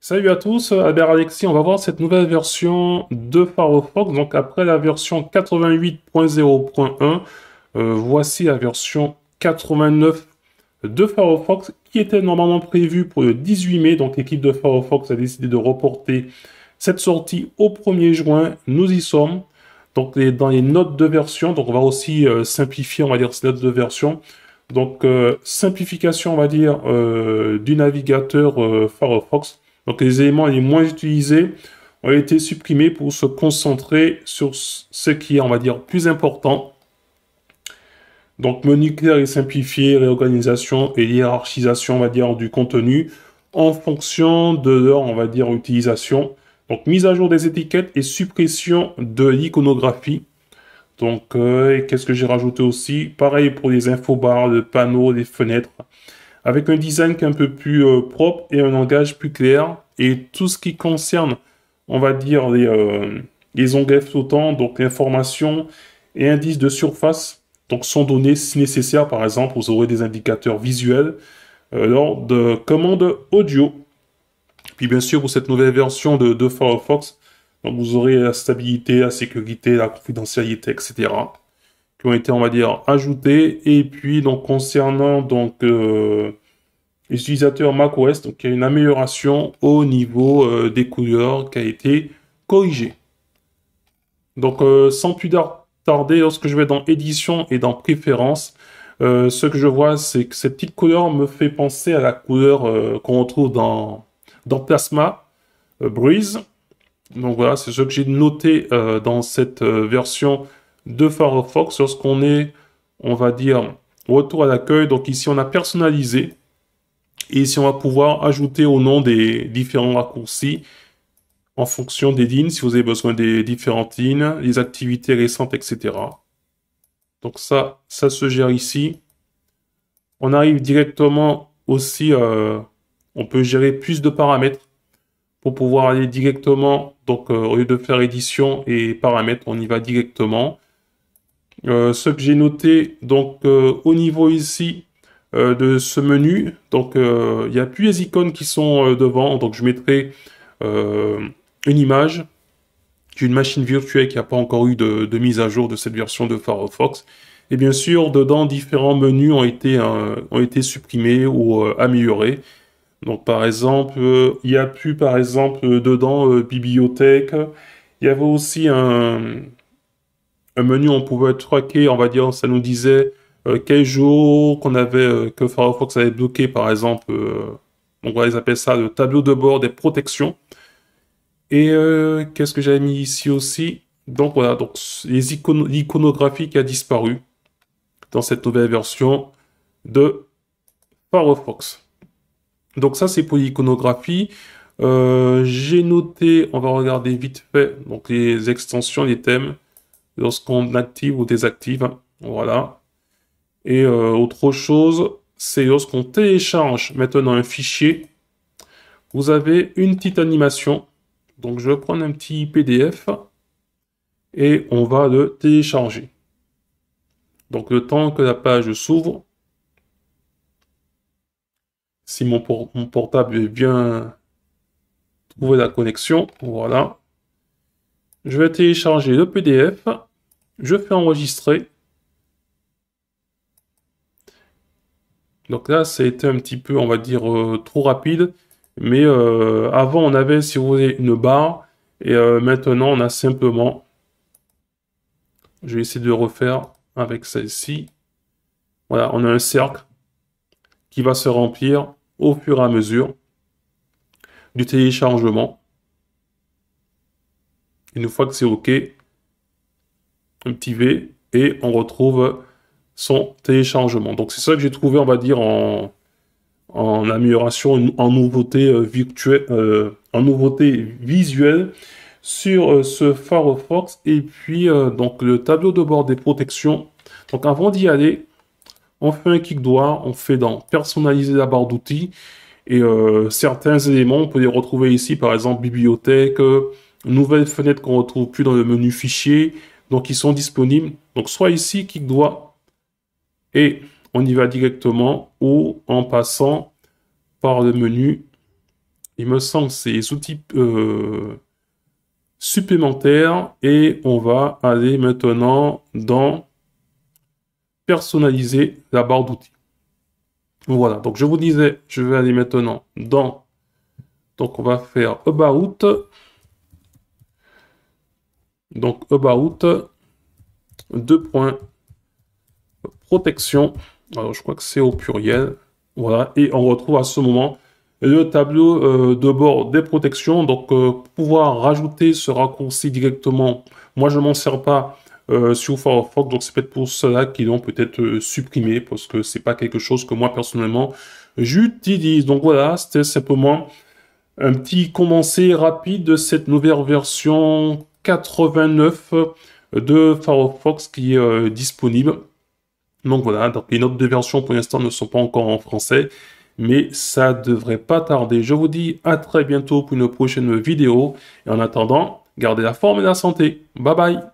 Salut à tous, Albert Alexis, on va voir cette nouvelle version de Firefox. Donc après la version 88.0.1, euh, voici la version 89 de Firefox qui était normalement prévue pour le 18 mai. Donc l'équipe de Firefox a décidé de reporter cette sortie au 1er juin. Nous y sommes. Donc dans les notes de version, donc on va aussi euh, simplifier, on va dire, ces notes de version. Donc euh, simplification, on va dire, du navigateur Firefox. Donc les éléments les moins utilisés ont été supprimés pour se concentrer sur ce qui est, on va dire, plus important. Donc menu clair et simplifié, réorganisation et hiérarchisation, on va dire, du contenu en fonction de leur, on va dire, utilisation. Donc mise à jour des étiquettes et suppression de l'iconographie. Donc euh, qu'est-ce que j'ai rajouté aussi Pareil pour les infobars, le panneaux, les fenêtres avec un design qui est un peu plus euh, propre et un langage plus clair. Et tout ce qui concerne, on va dire, euh, les, onglets flottants, donc l'information et indices de surface, donc sont donnés si nécessaire. Par exemple, vous aurez des indicateurs visuels euh, lors de commandes audio. Puis bien sûr, pour cette nouvelle version de, de Firefox, donc vous aurez la stabilité, la sécurité, la confidentialité, etc qui ont été, on va dire, ajoutés. Et puis, donc, concernant donc euh, les utilisateurs macOS, donc, il y a une amélioration au niveau euh, des couleurs qui a été corrigée. Donc, euh, sans plus tarder, lorsque je vais dans édition et dans Préférences, ce que je vois, c'est que cette petite couleur me fait penser à la couleur qu'on retrouve dans, dans Plasma Bruise. Donc voilà, c'est ce que j'ai noté dans cette version de Firefox lorsqu'on est, on va dire, retour à l'accueil. Donc ici, on a personnalisé. Et ici, on va pouvoir ajouter au nom des différents raccourcis en fonction des lignes, si vous avez besoin des différentes lignes, les activités récentes, etc. Donc ça, ça se gère ici. On arrive directement aussi, euh, on peut gérer plus de paramètres pour pouvoir aller directement, donc euh, au lieu de faire édition et paramètres, on y va directement. Euh, ce que j'ai noté donc euh, au niveau ici euh, de ce menu. Donc il n'y a plus les icônes qui sont devant. Donc je mettrai une image d'une machine virtuelle qui n'a pas encore eu de, mise à jour de cette version de Firefox. Et bien sûr, dedans, différents menus ont été, ont été supprimés ou améliorés. Donc par exemple, il n'y a plus par exemple dedans bibliothèque. Il y avait aussi un, un menu on pouvait traquer, on va dire, ça nous disait euh, quel jour qu'on avait, euh, que Firefox avait bloqué, par exemple, On va on appeler ça le tableau de bord des protections. Et euh, qu'est-ce que j'avais mis ici aussi Donc voilà, donc les l'iconographie qui a disparu dans cette nouvelle version de Firefox. Donc ça, c'est pour l'iconographie. J'ai noté, on va regarder vite fait, donc les extensions, les thèmes lorsqu'on active ou désactive. Hein, voilà. Et euh, autre chose, c'est lorsqu'on télécharge maintenant un fichier, vous avez une petite animation. Donc je vais prendre un petit PDF et on va le télécharger. Donc le temps que la page s'ouvre, si mon, mon, portable est bien trouvé la connexion, voilà. Je vais télécharger le PDF je fais enregistrer. Donc là, ça a été un petit peu, on va dire, euh, trop rapide. Mais euh, avant, on avait, si vous voulez, une barre. Et euh, maintenant, on a simplement... Je vais essayer de refaire avec celle-ci. Voilà, on a un cercle qui va se remplir au fur et à mesure du téléchargement. Une fois que c'est OK, un et on retrouve son téléchargement. Donc c'est ça que j'ai trouvé, on va dire, en, amélioration, en nouveauté, euh, virtuelle, euh, en nouveauté visuelle sur euh, ce Firefox. Et puis, donc, le tableau de bord des protections. Donc, avant d'y aller, on fait un clic droit, on fait dans personnaliser la barre d'outils. Et certains éléments, on peut les retrouver ici, par exemple, bibliothèque, nouvelle fenêtre qu'on retrouve plus dans le menu fichier, donc ils sont disponibles. Donc soit ici, qui doit et on y va directement, ou en passant par le menu. Il me semble que c'est les outils euh, supplémentaires. Et on va aller maintenant dans personnaliser la barre d'outils. Voilà, donc je vous disais, je vais aller maintenant dans... Donc on va faire About. Donc about, deux points, protection. Alors je crois que c'est au pluriel. Voilà, et on retrouve à ce moment le tableau euh, de bord des protections. Donc euh, pouvoir rajouter ce raccourci directement. Moi je m'en sers pas euh, sur Firefox, donc c'est peut-être pour cela qu'ils l'ont peut-être supprimé parce que c'est pas quelque chose que moi personnellement j'utilise. Donc voilà, c'était simplement un petit commencé rapide de cette nouvelle version 89 euh, de Firefox qui est euh, disponible. Donc voilà, donc les notes de version pour l'instant ne sont pas encore en français, mais ça devrait pas tarder. Je vous dis à très bientôt pour une prochaine vidéo, et en attendant, gardez la forme et la santé. Bye bye